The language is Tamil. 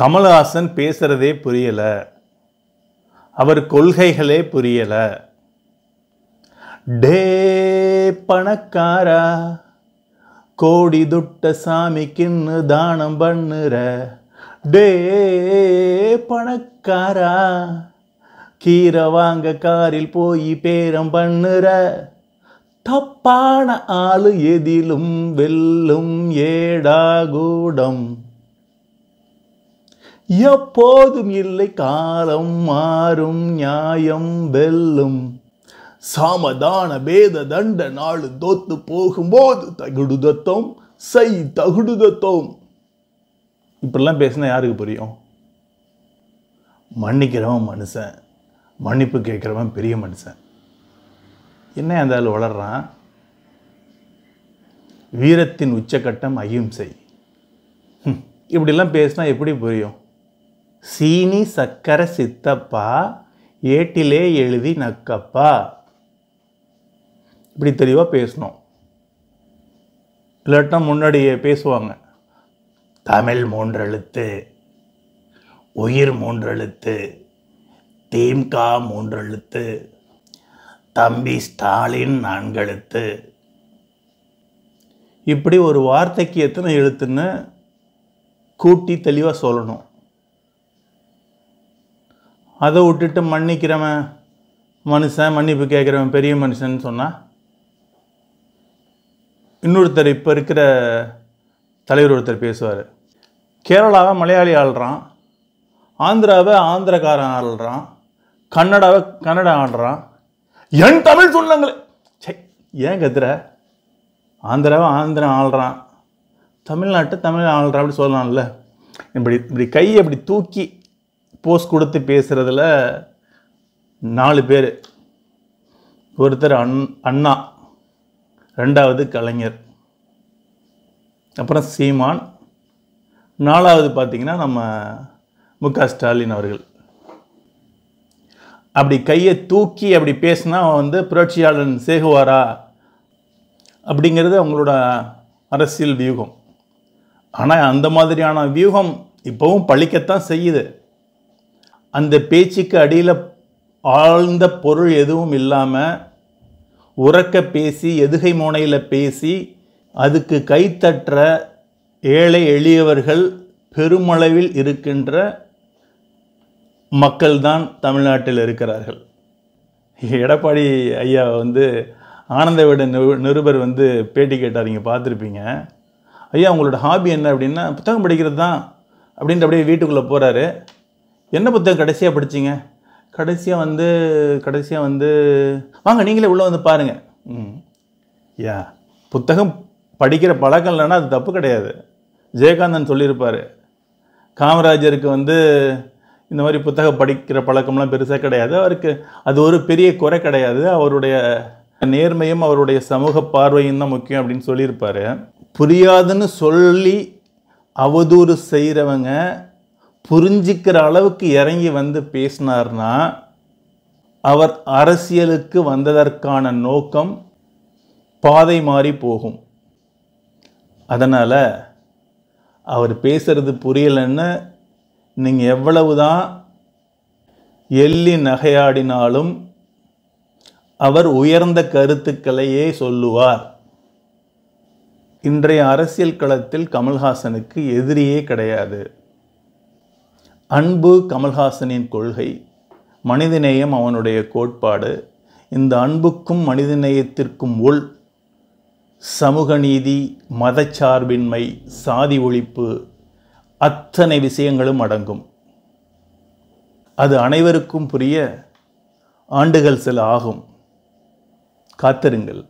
கமல்ஹாசன் பேசுகிறதே புரியலை அவர் கொள்கைகளே புரியலை டே பணக்காரா கோடி துட்ட கின்னு தானம் பண்ணுற டே பணக்காரா கீரை வாங்க காரில் போய் பேரம் பண்ணுற தப்பான ஆளு எதிலும் வெல்லும் ஏடாகூடம் எப்போதும் இல்லை காலம் மாறும் நியாயம் வெல்லும் சாமதான பேத தண்ட நாள் தோத்து போகும்போது தகுடுதத்தோம் செய் தகுடுதத்தோம் இப்படிலாம் பேசினா யாருக்கு புரியும் மன்னிக்கிறவன் மனுஷன் மன்னிப்பு கேட்குறவன் பெரிய மனுஷன் என்ன அந்த வளர்றான் வீரத்தின் உச்சக்கட்டம் அகிம்சை இப்படிலாம் பேசினா எப்படி புரியும் சீனி சக்கரை சித்தப்பா ஏட்டிலே எழுதி நக்கப்பா இப்படி தெளிவாக பேசணும் இல்லாட்டா முன்னாடியே பேசுவாங்க தமிழ் மூன்றெழுத்து உயிர் மூன்றெழுத்து தீம்கா மூன்றெழுத்து தம்பி ஸ்டாலின் நான்கெழுத்து இப்படி ஒரு வார்த்தைக்கு எத்தனை எழுத்துன்னு கூட்டி தெளிவாக சொல்லணும் அதை விட்டுட்டு மன்னிக்கிறவன் மனுஷன் மன்னிப்பு கேட்குறவன் பெரிய மனுஷன் சொன்னால் இன்னொருத்தர் இப்போ இருக்கிற தலைவர் ஒருத்தர் பேசுவார் கேரளாவை மலையாளி ஆள்றான் ஆந்திராவை ஆந்திரக்காரன் ஆள்றான் கன்னடாவை கன்னடா ஆள்றான் என் தமிழ் சொன்னாங்களே சே ஏன் கத்துற ஆந்திராவை ஆந்திரன் ஆள்றான் தமிழ்நாட்டை தமிழ் ஆள்றான் அப்படி சொல்லலாம்ல இப்படி இப்படி கையை அப்படி தூக்கி போஸ்ட் கொடுத்து பேசுகிறதுல நாலு பேர் ஒருத்தர் அண் அண்ணா ரெண்டாவது கலைஞர் அப்புறம் சீமான் நாலாவது பார்த்திங்கன்னா நம்ம மு க ஸ்டாலின் அவர்கள் அப்படி கையை தூக்கி அப்படி பேசினா வந்து புரட்சியாளன் சேகுவாரா அப்படிங்கிறது அவங்களோட அரசியல் வியூகம் ஆனால் அந்த மாதிரியான வியூகம் இப்போவும் பழிக்கத்தான் செய்யுது அந்த பேச்சுக்கு அடியில் ஆழ்ந்த பொருள் எதுவும் இல்லாமல் உறக்க பேசி எதுகை மோனையில் பேசி அதுக்கு கைத்தற்ற ஏழை எளியவர்கள் பெருமளவில் இருக்கின்ற மக்கள்தான் தமிழ்நாட்டில் இருக்கிறார்கள் எடப்பாடி ஐயா வந்து ஆனந்தவிட நிருபர் வந்து பேட்டி கேட்டார் நீங்கள் பார்த்துருப்பீங்க ஐயா உங்களோட ஹாபி என்ன அப்படின்னா புத்தகம் படிக்கிறது தான் அப்படின்ட்டு அப்படியே வீட்டுக்குள்ளே போகிறாரு என்ன புத்தகம் கடைசியாக படிச்சிங்க கடைசியாக வந்து கடைசியாக வந்து வாங்க நீங்களே உள்ளே வந்து பாருங்கள் ம் யா புத்தகம் படிக்கிற பழக்கம் இல்லைன்னா அது தப்பு கிடையாது ஜெயகாந்தன் சொல்லியிருப்பார் காமராஜருக்கு வந்து இந்த மாதிரி புத்தகம் படிக்கிற பழக்கம்லாம் பெருசாக கிடையாது அவருக்கு அது ஒரு பெரிய குறை கிடையாது அவருடைய நேர்மையும் அவருடைய சமூக பார்வையும் தான் முக்கியம் அப்படின்னு சொல்லியிருப்பார் புரியாதுன்னு சொல்லி அவதூறு செய்கிறவங்க புரிஞ்சிக்கிற அளவுக்கு இறங்கி வந்து பேசினார்னா அவர் அரசியலுக்கு வந்ததற்கான நோக்கம் பாதை மாறி போகும் அதனால் அவர் பேசுகிறது புரியலன்னு நீங்கள் எவ்வளவு தான் எள்ளி நகையாடினாலும் அவர் உயர்ந்த கருத்துக்களையே சொல்லுவார் இன்றைய அரசியல் களத்தில் கமல்ஹாசனுக்கு எதிரியே கிடையாது அன்பு கமல்ஹாசனின் கொள்கை மனிதநேயம் அவனுடைய கோட்பாடு இந்த அன்புக்கும் மனிதநேயத்திற்கும் உள் சமூக நீதி மதச்சார்பின்மை சாதி ஒழிப்பு அத்தனை விஷயங்களும் அடங்கும் அது அனைவருக்கும் புரிய ஆண்டுகள் சில ஆகும் காத்திருங்கள்